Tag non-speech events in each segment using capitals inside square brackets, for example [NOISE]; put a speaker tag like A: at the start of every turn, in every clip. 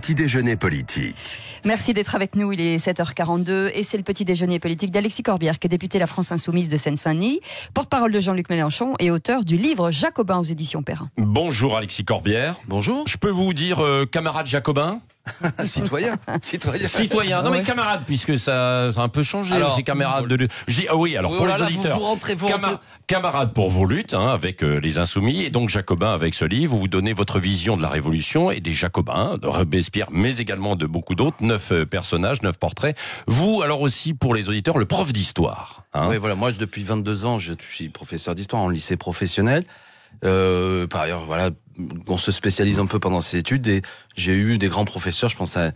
A: petit déjeuner politique. Merci d'être avec nous. Il est 7h42 et c'est le petit déjeuner politique d'Alexis Corbière, qui est député de la France Insoumise de Seine-Saint-Denis, porte-parole de Jean-Luc Mélenchon et auteur du livre Jacobin aux éditions Perrin. Bonjour Alexis Corbière. Bonjour. Je peux vous dire euh, camarade Jacobin
B: [LAUGHS] citoyen, citoyen. Citoyen. Non, mais camarades,
A: puisque ça, ça a un peu changé alors, aussi, camarades de lutte. Ah oui, alors pour les auditeurs. Vous, rentrez, Camarades pour vos luttes, hein, avec euh, les Insoumis, et donc Jacobin avec ce livre, vous donnez votre vision de la Révolution et des Jacobins, de Robespierre, mais également de beaucoup d'autres, neuf euh, personnages, neuf portraits. Vous, alors aussi, pour les auditeurs, le
B: prof d'histoire. Hein. Oui, voilà, moi, depuis 22 ans, je suis professeur d'histoire en lycée professionnel. Euh, par ailleurs, voilà, on se spécialise un peu pendant ses études et j'ai eu des grands professeurs, je pense à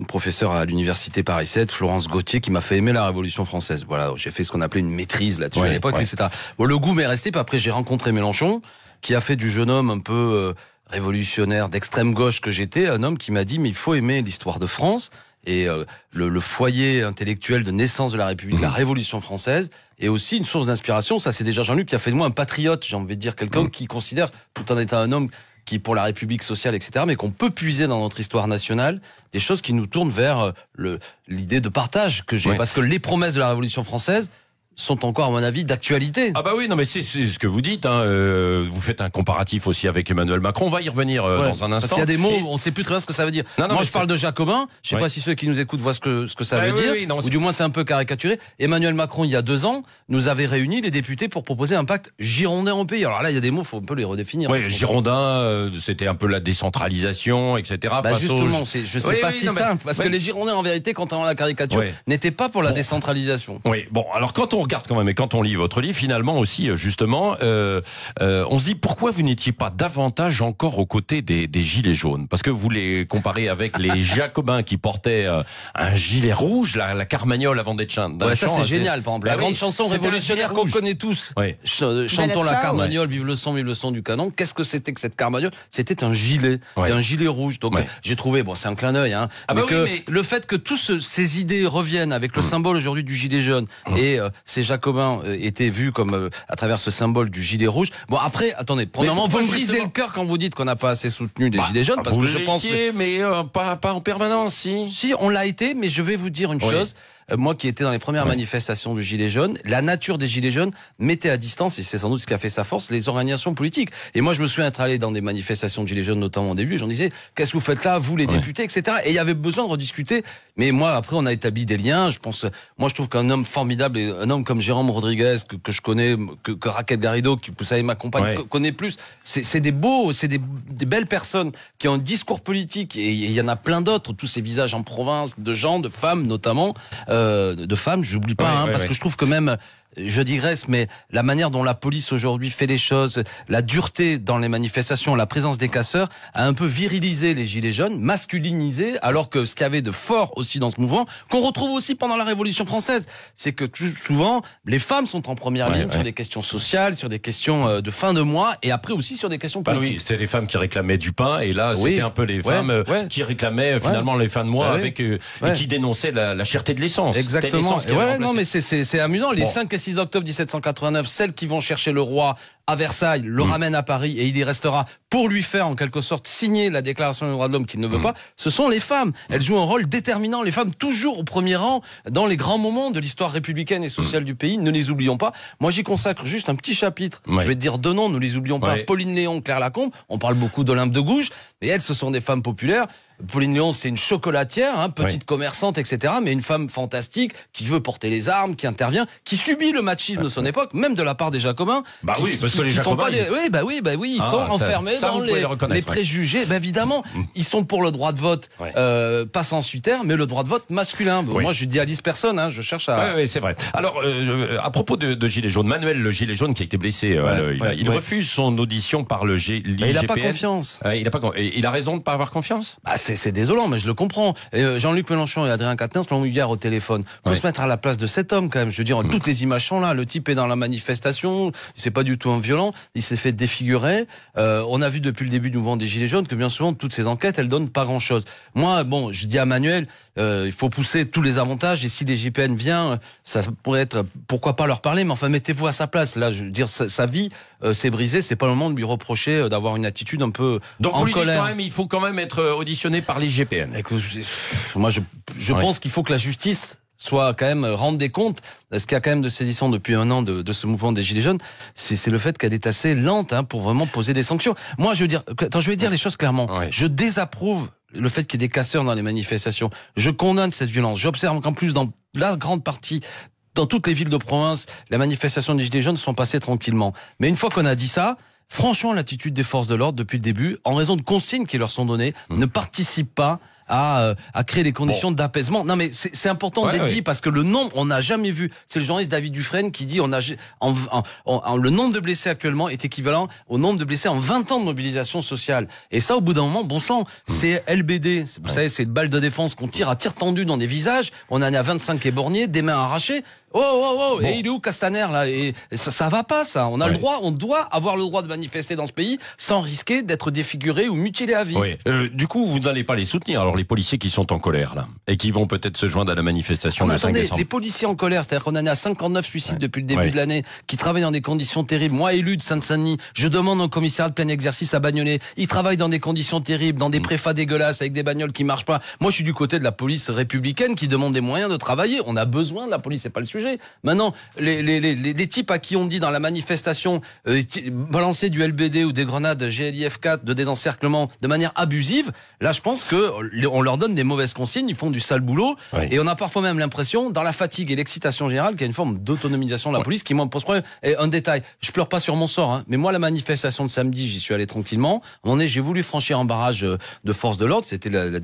B: une professeure à l'université Paris 7, Florence Gauthier, qui m'a fait aimer la Révolution française. Voilà, j'ai fait ce qu'on appelait une maîtrise là-dessus à l'époque, etc. le goût m'est resté, puis après j'ai rencontré Mélenchon, qui a fait du jeune homme un peu euh, révolutionnaire d'extrême gauche que j'étais, un homme qui m'a dit mais il faut aimer l'histoire de France, et euh, le, foyer intellectuel de naissance de la République, mmh. la Révolution française, est aussi une source d'inspiration. Ça, c'est déjà Jean-Luc qui a fait de moi un patriote, j'ai envie de dire, quelqu'un mmh. qui considère tout en étant un homme qui pour la République sociale, etc., mais qu'on peut puiser dans notre histoire nationale des choses qui nous tournent vers euh, l'idée de partage que j'ai. Parce que les promesses de la Révolution française, sont encore, à mon avis, d'actualité. Ah bah oui, non mais c'est ce que vous dites. Hein. Euh,
A: vous faites un comparatif aussi avec Emmanuel Macron. On va y revenir euh, dans un instant. Parce qu'il y a des mots,
B: on sait plus très bien ce que ça veut dire. Non, Moi, je parle de jacobin. Je ne sais pas si ceux qui nous écoutent voient ce que, ce que ça veut dire. ou du moins, c'est un peu caricaturé. Emmanuel Macron, il y a deux ans, nous avait réuni les députés pour proposer un pacte girondin en pays. Alors là, il y a des mots, il faut un peu les redéfinir. Oui, hein, girondin,
A: euh, c'était un peu la décentralisation, etc. Bah, justement, je ne sais pas si simple. Parce que les
B: girondins, en vérité, quand à la caricature, n'étaient pas pour la décentralisation.
A: Oui, bon, alors quand on on regarde quand même, et quand on lit votre livre, finalement aussi, euh, justement, euh, euh, on se dit pourquoi vous n'étiez pas davantage encore aux côtés des, gilets jaunes Parce que vous les comparez avec les [LAUGHS] Jacobins qui portaient un gilet rouge, la, Carmagnole avant d'être chante. ça c'est hein, génial, par exemple. La ah grande chanson révolutionnaire
B: qu'on connaît tous. chantons la, Carmagnole, vive le son, vive le son du canon. Qu'est-ce que c'était que cette Carmagnole C'était un gilet, ouais. un gilet rouge. Donc j'ai trouvé, bon, c'est un clin d'œil, hein, ah bah mais oui, mais... le fait que toutes ces idées reviennent avec le mm. symbole aujourd'hui du gilet jaune mm. et ces Jacobins euh, étaient vus comme euh, à travers ce symbole du gilet rouge. Bon, après, attendez, premièrement, vous me brisez le cœur quand vous dites qu'on n'a pas assez soutenu des bah, gilets jaunes, bah, parce que je pense. mais euh, pas, en permanence, si. Si, on l'a été, mais je vais vous dire une chose moi qui étais dans les premières manifestations du Gilet jaune, la nature des Gilets jaunes mettait à distance, et c'est sans doute ce qui a fait sa force, les organisations politiques. Et moi, je me souviens être allé dans des manifestations de Gilets jaunes, notamment au début, j'en disais, qu'est-ce que vous faites là, vous les députés, etc. Et il y avait besoin de rediscuter. Mais moi, après, on a établi des liens. Je pense, moi, je trouve qu'un homme formidable, un homme comme Jérôme Rodriguez que, je connais, que, Raquel Garrido, qui vous savez m'accompagne, connaît plus. C'est des beaux, c'est des, belles personnes qui ont un discours politique et il y en a plein d'autres. Tous ces visages en province de gens, de femmes notamment, euh, de femmes. J'oublie pas hein, parce que je trouve que même je digresse, mais la manière dont la police aujourd'hui fait les choses, la dureté dans les manifestations, la présence des casseurs, a un peu virilisé les Gilets jaunes, masculinisé, alors que ce qu'il y avait de fort aussi dans ce mouvement, qu'on retrouve aussi pendant la Révolution française, c'est que souvent, les femmes sont en première ligne sur des questions sociales, sur des questions euh, de fin de mois, et après aussi sur des questions bah politiques. oui,
A: c'est les femmes qui réclamaient du pain, et là, c'était un peu les femmes
B: euh, qui réclamaient
A: euh, finalement les fins de mois, bah avec, et qui dénonçaient la, la cherté de l'essence. Exactement. non,
B: mais c'est amusant, les cinq questions 6 octobre 1789, celles qui vont chercher le roi à Versailles, le mm. ramène à Paris et il y restera pour lui faire en quelque sorte signer la déclaration des droits de l'homme qu'il ne veut mm. pas, ce sont les femmes. Elles jouent un rôle déterminant, les femmes toujours au premier rang dans les grands moments de l'histoire républicaine et sociale mm. du pays, ne les oublions pas. Moi j'y consacre juste un petit chapitre, je vais te dire deux noms, ne les oublions pas, Pauline Léon, Claire Lacombe, on parle beaucoup d'Olympe de Gouges, mais elles ce sont des femmes populaires. Pauline Léon, c'est une chocolatière, hein, petite commerçante, etc. Mais une femme fantastique qui veut porter les armes, qui intervient, qui subit le machisme de son époque, même de la part des Jacobins. Bah oui, pas Oui, bah oui, bah oui, ils ah, sont enfermés dans les, préjugés. Ben évidemment, mm. ils sont pour le droit de vote, pas euh, pas mais le droit de vote masculin. Moi, je dis personne, hein, je cherche à. Oui, c'est vrai.
A: Alors, euh, euh, à propos de, de, Gilet jaune, Manuel, le Gilet jaune qui a été blessé, euh, il, refuse son
B: audition par le G. il n'a pas confiance. il, a pas, il a raison de ne pas avoir confiance bah, C'est désolant, mais je le comprends. Jean-Luc Mélenchon et Adrien Quatennens l'ont eu hier au téléphone. Il faut se mettre à la place de cet homme, quand même. Je veux dire, mm. toutes les images sont là. Le type est dans la manifestation, c'est pas du tout un violent, il s'est fait défigurer. Euh, on a vu depuis le début du mouvement des Gilets jaunes que bien souvent, toutes ces enquêtes, elles donnent pas grand-chose. Moi, bon, je dis à Manuel, euh, il faut pousser tous les avantages, et si des GPN viennent, ça pourrait être, pourquoi pas leur parler, mais enfin, mettez-vous à sa place. Là, je veux dire, sa, vie euh, s'est brisée, c'est pas le moment de lui reprocher d'avoir une attitude un peu Donc en colère. il faut quand même être auditionné par les GPN. moi, je, pense qu'il faut que la justice soit quand même rendre des comptes. Ce qu'il y a quand même de saisissant depuis un an de, ce mouvement des Gilets jaunes, c'est le fait qu'elle est assez lente hein, pour vraiment poser des sanctions. Moi, je veux dire, attends, je vais dire les choses clairement. Je désapprouve le fait qu'il y ait des casseurs dans les manifestations. Je condamne cette violence. J'observe qu'en plus, dans la grande partie dans toutes les villes de province, les manifestations des Gilets jaunes sont passées tranquillement. Mais une fois qu'on a dit ça, franchement, l'attitude des forces de l'ordre depuis le début, en raison de consignes qui leur sont données, mmh. ne participe pas euh, à, créer des conditions d'apaisement. Non, mais c'est important d'être dit parce que le nombre, on n'a jamais vu. C'est le journaliste David Dufresne qui dit on a, le nombre de blessés actuellement est équivalent au nombre de blessés en 20 ans de mobilisation sociale. Et ça, au bout d'un moment, bon sang, hmm. c'est LBD. Vous savez, c'est une balles de défense qu'on tire à tir tendu dans des visages. On en est à 25 éborgnés, des mains arrachées. Oh, oh, oh, oh et il est où Castaner là et ça, ça va pas ça. On a le droit, on doit avoir le droit de manifester dans ce pays sans risquer d'être défiguré ou mutilé à vie.
A: Euh, du coup, vous n'allez pas les soutenir alors les policiers qui sont en colère là et qui vont peut-être se joindre à la manifestation ah, le 5 décembre. Les
B: policiers en colère, c'est-à-dire qu'on en est à 59 suicides depuis le début de l'année, qui travaillent dans des conditions terribles. Moi, élu de Sainte-Saint-Denis, je demande au commissariat de plein exercice à Bagnolet. Ils travaillent dans des conditions terribles, dans des mm. préfats dégueulasses, avec des bagnoles qui marchent pas. Moi, je suis du côté de la police républicaine qui demande des moyens de travailler. On a besoin de la police, c'est pas le sujet. Maintenant, les, les, types à qui on dit dans la manifestation euh, balancer du LBD ou des grenades GLIF-4 de désencerclement de manière abusive, là, je pense que on leur donne des mauvaises consignes, ils font du sale boulot. Et on a parfois même l'impression, dans la fatigue et l'excitation générale, qu'il y a une forme d'autonomisation de la police qui m'en pose problème. Et un détail, je pleure pas sur mon sort, hein, mais moi, la manifestation de samedi, j'y suis allé tranquillement. On est, j'ai voulu franchir un barrage euh, de force de l'ordre. C'était la, la,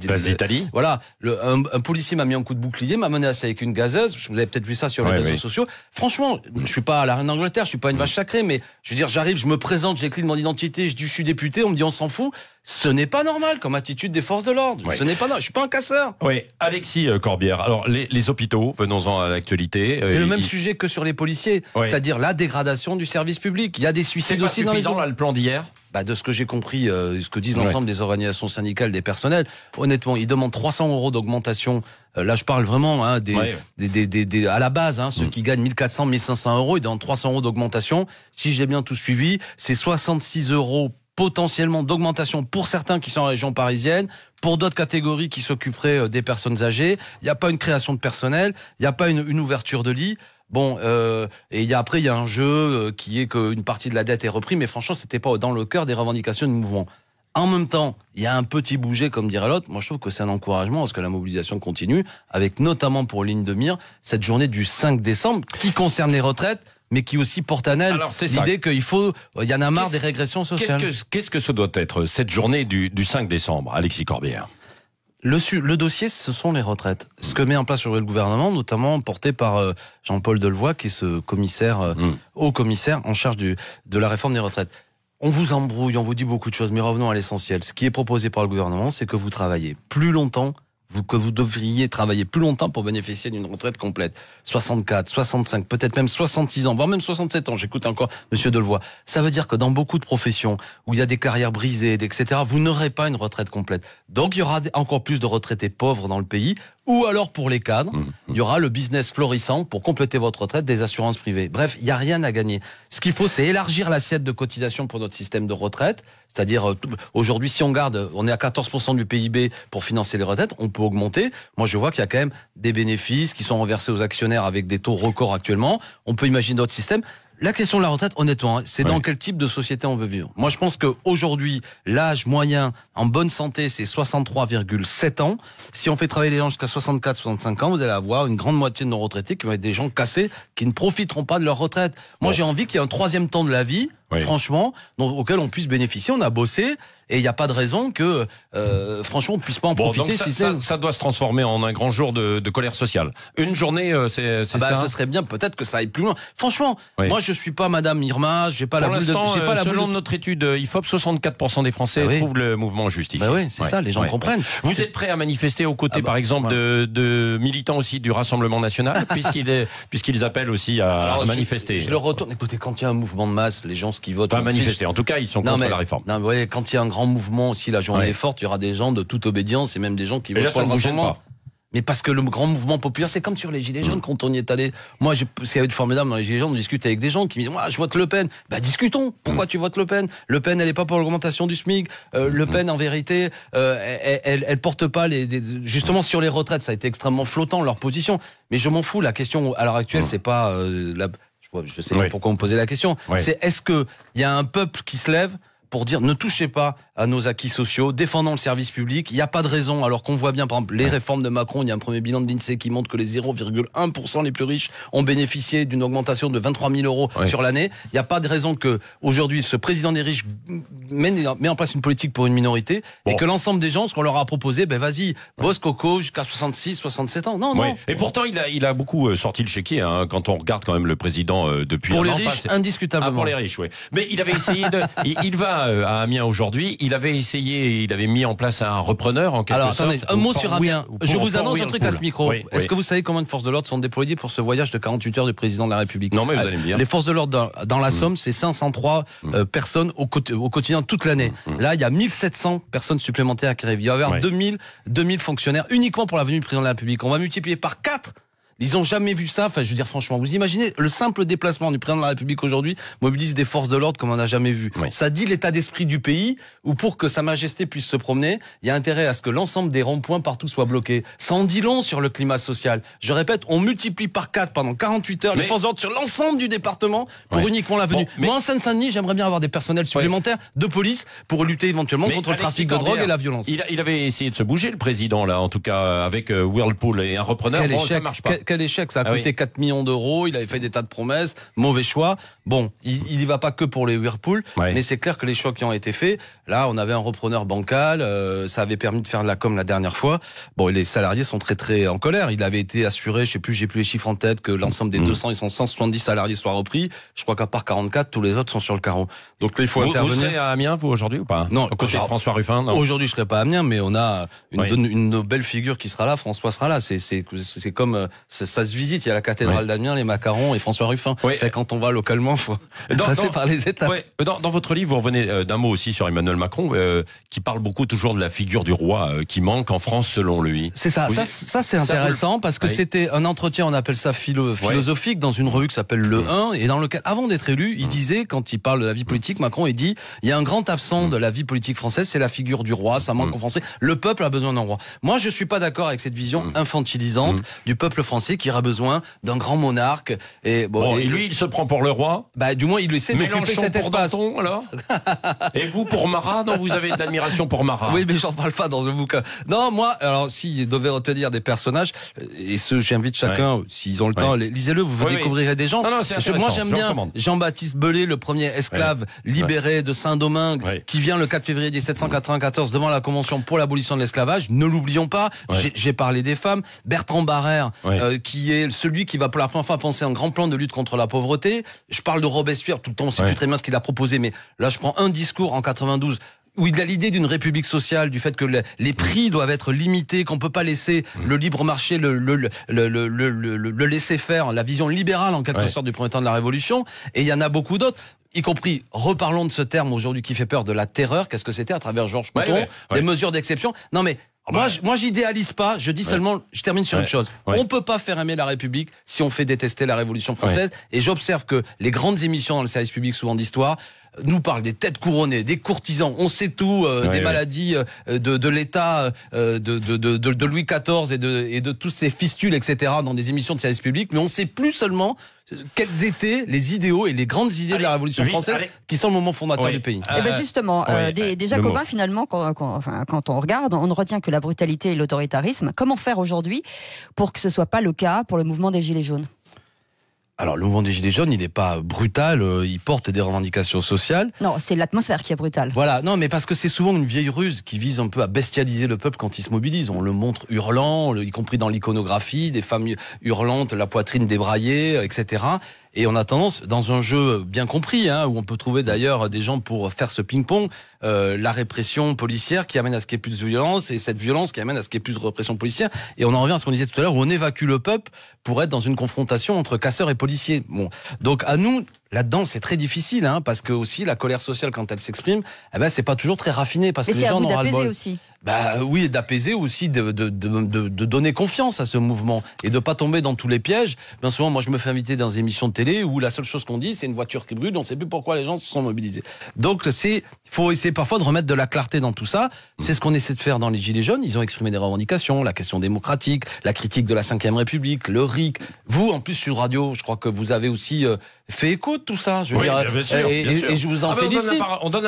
B: Voilà. un, policier m'a mis un coup de bouclier, m'a menacé avec une gazeuse. Vous avez peut-être vu ça sur réseaux sociaux. Franchement, je ne suis pas à la reine d'Angleterre, je ne suis pas une vache sacrée, mais je veux dire, j'arrive, je me présente, j'écris mon identité, je dis je suis député, on me dit on s'en fout. Ce n'est pas normal comme attitude des forces de l'ordre. Ce n'est pas normal. Je suis pas un casseur.
A: Oui, Alexis euh, Corbière. Alors les, hôpitaux, venons-en à l'actualité. Euh, c'est le même
B: sujet que sur les policiers, c'est-à-dire la dégradation du service public. Il y a des suicides aussi dans les là, le plan d'hier. Bah de ce que j'ai compris, euh, ce que disent l'ensemble des organisations syndicales des personnels, honnêtement, ils demandent 300 euros d'augmentation. là, je parle vraiment hein, des, à la base, hein, ceux mm. qui gagnent 1400, 1500 euros, ils demandent 300 euros d'augmentation. Si j'ai bien tout suivi, c'est 66 euros potentiellement d'augmentation pour certains qui sont en région parisienne, pour d'autres catégories qui s'occuperaient euh, des personnes âgées. Il n'y a pas une création de personnel, il n'y a pas une, ouverture de lit. Bon, euh, et il y a, après, il y a un jeu euh, qui est qu'une partie de la dette est reprise, mais franchement, ce n'était pas dans le cœur des revendications du mouvement. En même temps, il y a un petit bouger, comme dirait l'autre. Moi, je trouve que c'est un encouragement parce que la mobilisation continue, avec notamment pour Ligne de Mire, cette journée du 5 décembre, qui concerne les retraites, mais qui aussi porte à elle l'idée qu'il faut. Il y en a marre des régressions sociales.
A: Qu'est-ce que, ce doit être cette journée du,
B: 5 décembre, Alexis Corbière le, dossier, ce sont les retraites. Ce que met en place le gouvernement, notamment porté par euh, Jean-Paul Delevoye, qui est ce commissaire, euh, hmm. au haut commissaire en charge de la réforme des retraites. On vous embrouille, on vous dit beaucoup de choses, mais revenons à l'essentiel. Ce qui est proposé par le gouvernement, c'est que vous travaillez plus longtemps vous, que vous devriez travailler plus longtemps pour bénéficier d'une retraite complète. 64, 65, peut-être même 66 ans, voire même 67 ans. J'écoute encore Monsieur Delevoye. Ça veut dire que dans beaucoup de professions où il y a des carrières brisées, etc., vous n'aurez pas une retraite complète. Donc il y aura encore plus de retraités pauvres dans le pays. Ou alors pour les cadres, mmh, mmh. il y aura le business florissant pour compléter votre retraite des assurances privées. Bref, il n'y a rien à gagner. Ce qu'il faut, c'est élargir l'assiette de cotisation pour notre système de retraite. C'est-à-dire, euh, aujourd'hui, si on garde, on est à 14% du PIB pour financer les retraites, on augmenter. Moi, je vois qu'il y a quand même des bénéfices qui sont renversés aux actionnaires avec des taux records actuellement. On peut imaginer d'autres systèmes. La question de la retraite, honnêtement, hein, c'est dans quel type de société on veut vivre. Moi, je pense qu'aujourd'hui, l'âge moyen en bonne santé, c'est 63,7 ans. Si on fait travailler les gens jusqu'à 64, 65 ans, vous allez avoir une grande moitié de nos retraités qui vont être des gens cassés, qui ne profiteront pas de leur retraite. Moi, j'ai envie qu'il y ait un troisième temps de la vie franchement, dont, auquel on puisse bénéficier. On a bossé et il n'y a pas de raison que, euh, franchement, on ne puisse pas en profiter. ça, si
A: ça, doit se transformer en un grand jour de, colère sociale. Une journée, euh, c'est ah bah, ça. Ça serait bien, peut-être
B: que ça aille plus loin. Franchement, moi, je suis pas Madame Irma, j'ai pas la boule de. Pas euh, la selon de...
A: notre étude euh, IFOP, 64% des Français bah trouvent le mouvement justifié. Bah oui, c'est ça, les gens comprennent. Vous êtes prêt à manifester aux côtés, ah bah, par exemple, de, militants aussi du Rassemblement National, puisqu'ils puisqu'ils appellent
B: aussi à, manifester. Je, je le retourne. Écoutez, quand il y a un mouvement de masse, les gens qui votent. Pas manifester. En tout cas, ils sont contre la réforme. Non, voyez, quand il y a un grand mouvement, si la journée est forte, il y aura des gens de toute obédience et même des gens qui votent pour le rassemblement. Mais parce que le grand mouvement populaire, c'est comme sur les Gilets jaunes, mm. quand on y est allé. Moi, je, ce qu'il y avait formidable dans les Gilets jaunes, on discute avec des gens qui me disent, moi, ah, je vote Le Pen. Bah, discutons. Pourquoi mm. tu votes Le Pen? Le Pen, elle n'est pas pour l'augmentation du SMIC. Euh, le mm. Pen, en vérité, euh, elle, elle, porte pas les, justement, sur les retraites, ça a été extrêmement flottant, leur position. Mais je m'en fous. La question, à l'heure actuelle, c'est pas, euh, la, je sais pourquoi on me posait la question. C'est est-ce qu'il y a un peuple qui se lève pour dire ne touchez pas à nos acquis sociaux, défendant le service public. Il n'y a pas de raison, alors qu'on voit bien, par exemple, les réformes de Macron, il y a un premier bilan de l'INSEE qui montre que les 0,1% les plus riches ont bénéficié d'une augmentation de 23 000 euros sur l'année. Il n'y a pas de raison que aujourd'hui ce président des riches met en place une politique pour une minorité et que l'ensemble des gens, ce qu'on leur a proposé, ben vas-y, bosse coco jusqu'à 66, 67 ans. Non, non. Et pourtant,
A: il a, il a beaucoup euh, sorti le chéquier hein, quand on regarde quand même le président euh, depuis. Ah, pour les riches, indiscutablement. pour les riches, oui.
B: Mais il avait essayé de.
A: il va euh, à Amiens aujourd'hui il avait essayé, il avait mis en place un repreneur en quelque Alors, Attendez, un mot sur Amiens. Je vous annonce un truc à ce micro. Est-ce que
B: vous savez combien de forces de l'ordre sont déployées pour ce voyage de 48 heures du président de la République Non, mais vous allez me Les forces de l'ordre dans, la mm. Somme, c'est 503 euh, mm. personnes au, au, quotidien toute l'année. Mm, Là, il y a 1700 personnes supplémentaires qui arrivent. Il va y avoir 2000, 2000 fonctionnaires uniquement pour la venue du président de la République. On va multiplier par 4 ils ont jamais vu ça. Enfin, je veux dire, franchement, vous imaginez, le simple déplacement du président de la République aujourd'hui mobilise des forces de l'ordre comme on n'a jamais vu. Ça dit l'état d'esprit du pays où pour que Sa Majesté puisse se promener, il y a intérêt à ce que l'ensemble des ronds-points partout soient bloqués. Ça en dit long sur le climat social. Je répète, on multiplie par 4 pendant 48 heures les forces d'ordre sur l'ensemble du département pour uniquement la venue. mais... en Seine-Saint-Denis, j'aimerais bien avoir des personnels supplémentaires de police pour lutter éventuellement contre le trafic de drogue et la violence.
A: Il, avait essayé de se bouger, le président, là, en tout cas, avec euh, Whirlpool et un repreneur
B: quel échec Ça a ah coûté 4 millions d'euros, il avait fait des tas de promesses, mauvais choix. Bon, il n'y va pas que pour les Whirlpool, mais c'est clair que les choix qui ont été faits, là, on avait un repreneur bancal, euh, ça avait permis de faire de la com la dernière fois. Bon, les salariés sont très très en colère. Il avait été assuré, je sais plus, j'ai plus les chiffres en tête, que l'ensemble des 200, mm. ils sont 170 salariés soient repris. Je crois qu'à part 44, tous les autres sont sur le carreau. Donc il faut vous, intervenir. Vous serez à Amiens, vous, aujourd'hui ou pas Non, côté François Ruffin. Aujourd'hui, je serai pas à Amiens, mais on a une, une, belle figure qui sera là. François sera là. C'est comme euh, ça, se visite. Il y a la cathédrale d'Amiens, les macarons et François Ruffin. C'est quand on va localement, faut dans, passer par les étapes. Dans, votre livre, vous revenez
A: euh, d'un mot aussi sur Emmanuel Macron, euh, qui parle beaucoup toujours de la figure du roi euh, qui manque en France, selon
B: lui. C'est ça. Ça, c'est intéressant parce que c'était un entretien, on appelle ça philosophique, dans une revue qui s'appelle Le 1, mm. et dans lequel, avant d'être élu, il mm. disait, quand il parle de la vie politique, Macron, il dit, il y a un grand absent mm. de la vie politique française, c'est la figure du roi. Ça manque en français. Le peuple a besoin d'un roi. Moi, je suis pas d'accord avec cette vision infantilisante du peuple français qui qu'il aura besoin d'un grand monarque. Et, bon, et, lui, il se prend pour le roi Bah, du moins, il essaie d'occuper cet pour espace. alors Et vous, pour Marat Non, vous avez de l'admiration pour Marat. Oui, mais j'en parle pas dans le bouquin. Non, moi, alors, s'il devait retenir des personnages, euh, et ce, j'invite chacun, euh, s'ils ont le temps, lisez-le, vous découvrirez des gens. Non, non, moi, j'aime bien Jean-Baptiste Belay, le premier esclave libéré de Saint-Domingue, qui vient le 4 février 1794 devant la Convention pour l'abolition de l'esclavage. Ne l'oublions pas. J'ai parlé des femmes. Bertrand Barrère, euh, qui est celui qui va pour la première fois penser un grand plan de lutte contre la pauvreté. Je parle de Robespierre tout le temps, on sait plus très bien ce qu'il a proposé, mais là je prends un discours en 92 où il a l'idée d'une république sociale, du fait que les mm. prix doivent être limités, qu'on peut pas laisser mm. le libre marché le, le, laisser faire, la vision libérale en quelque sorte du premier temps de la Révolution. Et il y en a beaucoup d'autres y compris, reparlons de ce terme aujourd'hui qui fait peur, de la terreur, qu'est-ce que c'était à travers Georges Pouton, les des mesures d'exception. Non mais ah bah moi, moi, j'idéalise pas. Je dis seulement, je termine sur une chose. On peut pas faire aimer la République si on fait détester la Révolution française. Et j'observe que les grandes émissions dans le service public, souvent d'histoire, nous parle des têtes couronnées, des courtisans, on sait tout, euh, des maladies euh, de, l'État, euh, de, Louis XIV et de, et tous ces fistules, etc., dans des émissions de service public, mais on sait plus seulement quels étaient les idéaux et les grandes idées de la Révolution française qui sont le moment fondateur du pays Et eh bien justement, des, Jacobins,
A: finalement, quand, quand, on regarde, on ne retient que la brutalité et l'autoritarisme. Comment faire aujourd'hui pour que ce ne soit pas le cas pour le mouvement des Gilets jaunes
B: alors, le mouvement des Gilets jaunes, il n'est pas brutal, euh, il porte des revendications sociales. Non, c'est l'atmosphère qui est brutale. Voilà, non, mais parce que c'est souvent une vieille ruse qui vise un peu à bestialiser le peuple quand il se mobilise. On le montre hurlant, y compris dans l'iconographie, des femmes hurlantes, la poitrine débraillée, etc. Et on a tendance, dans un jeu bien compris, hein, où on peut trouver d'ailleurs des gens pour faire ce ping-pong, euh, la répression policière qui amène à ce qu'il y ait plus de violence et cette violence qui amène à ce qu'il y ait plus de répression policière. Et on en revient à ce qu'on disait tout à l'heure, où on évacue le peuple pour être dans une confrontation entre casseurs et policiers. Bon, donc à nous Là-dedans, c'est très difficile, hein, parce que aussi la colère sociale, quand elle s'exprime, eh ben, c'est pas toujours très raffiné, parce que les gens n'ont pas Aussi. Bah oui, d'apaiser aussi, de, de, de, de, donner confiance à ce mouvement et de pas tomber dans tous les pièges. Bien souvent, moi, je me fais inviter dans des émissions de télé où la seule chose qu'on dit, c'est une voiture qui brûle. On ne sait plus pourquoi les gens se sont mobilisés. Donc, c'est, faut essayer parfois de remettre de la clarté dans tout ça. C'est ce qu'on essaie de faire dans les Gilets jaunes. Ils ont exprimé des revendications, la question démocratique, la critique de la Ve République, le RIC. Vous, en plus, sur radio, je crois que vous avez aussi euh, fait écho tout ça. Je veux dire, et, je vous en ah, félicite.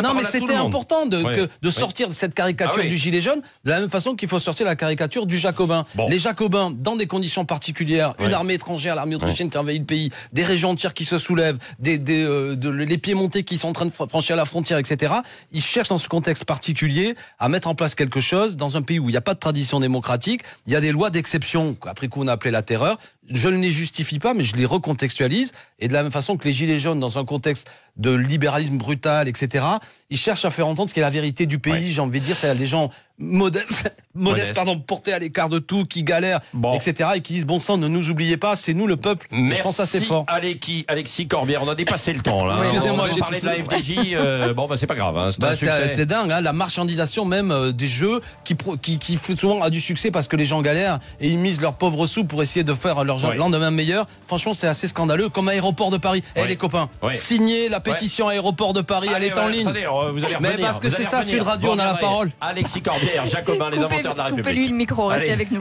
B: non, mais c'était important de, sortir de cette caricature ah du gilet jaune de la même façon qu'il faut sortir la caricature du jacobin. Les jacobins, dans des conditions particulières, une armée étrangère, l'armée autrichienne qui envahit le pays, des régions entières qui se soulèvent, des, des euh, montés qui sont en train de franchir la frontière, etc. Ils cherchent dans ce contexte particulier à mettre en place quelque chose dans un pays où il n'y a pas de tradition démocratique, il y a des lois d'exception après coup on a appelé la terreur je ne les justifie pas, mais je les recontextualise. Et de la même façon que les Gilets jaunes, dans un contexte de libéralisme brutal, etc., ils cherchent à faire entendre ce qu'est la vérité du pays, j'ai envie de dire, c'est-à-dire des gens modestes modeste, pardon, porté à l'écart de tout, qui galère, etc. Et qui disent bon sang, ne nous oubliez pas, c'est nous le peuple. Merci je pense assez fort.
A: Alexis, Alexis Corbière, on a dépassé le temps là. Excusez-moi, j'ai parlé de la FDJ. Euh, bon, bah, c'est pas grave. Hein, bah, c'est,
B: dingue, hein, la marchandisation même euh, des jeux qui, qui, qui souvent a du succès parce que les gens galèrent et ils misent leurs pauvres sous pour essayer de faire leur lendemain meilleur. Franchement, c'est assez scandaleux. Comme aéroport de Paris. Eh les copains, signez la pétition aéroport de Paris. elle est en ligne. Euh, Mais parce que c'est ça, sur le Radio, on a la parole. Alexis Corbière, Jacobin, les amis coupez lui le micro, restez avec nous.